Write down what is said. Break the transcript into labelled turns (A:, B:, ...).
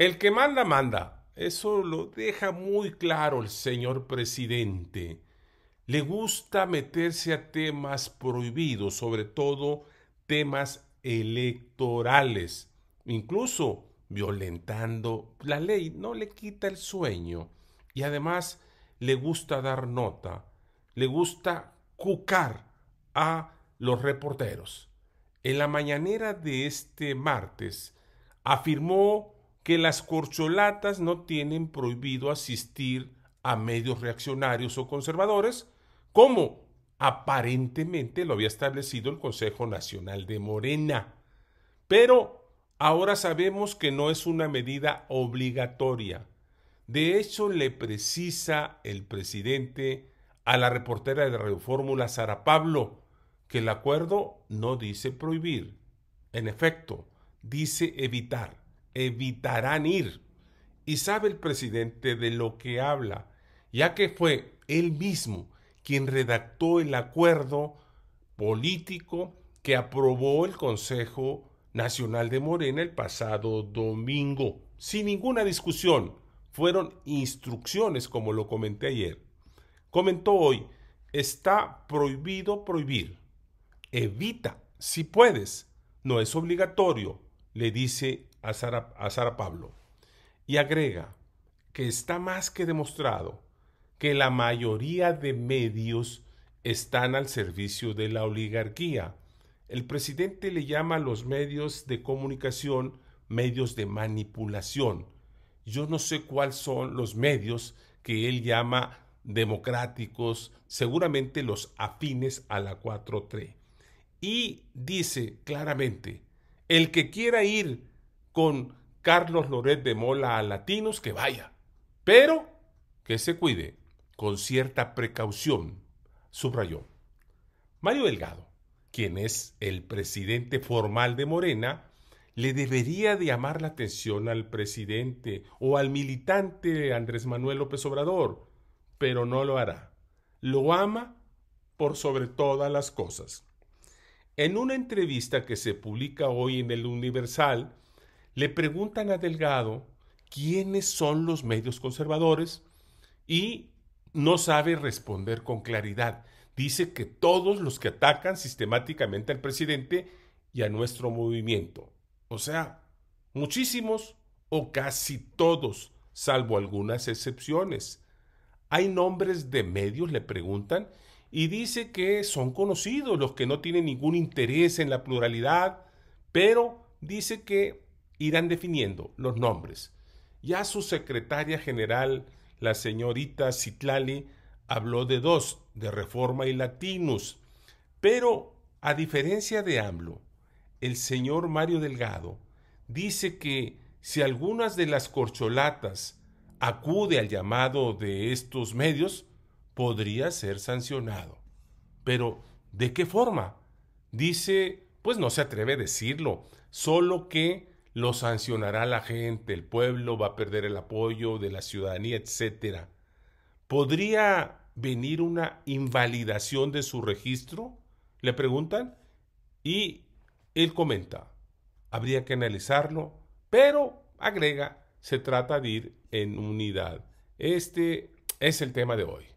A: El que manda, manda. Eso lo deja muy claro el señor presidente. Le gusta meterse a temas prohibidos, sobre todo temas electorales, incluso violentando la ley, no le quita el sueño y además le gusta dar nota, le gusta cucar a los reporteros. En la mañanera de este martes afirmó que las corcholatas no tienen prohibido asistir a medios reaccionarios o conservadores, como aparentemente lo había establecido el Consejo Nacional de Morena. Pero ahora sabemos que no es una medida obligatoria. De hecho, le precisa el presidente a la reportera de Radio Fórmula, Sara Pablo, que el acuerdo no dice prohibir. En efecto, dice evitar evitarán ir. Y sabe el presidente de lo que habla, ya que fue él mismo quien redactó el acuerdo político que aprobó el Consejo Nacional de Morena el pasado domingo. Sin ninguna discusión, fueron instrucciones como lo comenté ayer. Comentó hoy, está prohibido prohibir. Evita, si puedes, no es obligatorio, le dice a Sara, Pablo y agrega que está más que demostrado que la mayoría de medios están al servicio de la oligarquía. El presidente le llama a los medios de comunicación medios de manipulación. Yo no sé cuáles son los medios que él llama democráticos, seguramente los afines a la 4-3. Y dice claramente, el que quiera ir con Carlos Loret de Mola a Latinos, que vaya, pero que se cuide con cierta precaución, subrayó. Mario Delgado, quien es el presidente formal de Morena, le debería de llamar la atención al presidente o al militante Andrés Manuel López Obrador, pero no lo hará. Lo ama por sobre todas las cosas. En una entrevista que se publica hoy en el Universal, le preguntan a Delgado quiénes son los medios conservadores y no sabe responder con claridad. Dice que todos los que atacan sistemáticamente al presidente y a nuestro movimiento. O sea, muchísimos o casi todos, salvo algunas excepciones. ¿Hay nombres de medios? Le preguntan. Y dice que son conocidos los que no tienen ningún interés en la pluralidad, pero dice que irán definiendo los nombres. Ya su secretaria general, la señorita Citlali, habló de dos, de Reforma y Latinus. Pero, a diferencia de AMLO, el señor Mario Delgado dice que si algunas de las corcholatas acude al llamado de estos medios, podría ser sancionado. Pero, ¿de qué forma? Dice, pues no se atreve a decirlo, solo que lo sancionará la gente, el pueblo va a perder el apoyo de la ciudadanía, etcétera. ¿Podría venir una invalidación de su registro? Le preguntan y él comenta, habría que analizarlo, pero agrega, se trata de ir en unidad. Este es el tema de hoy.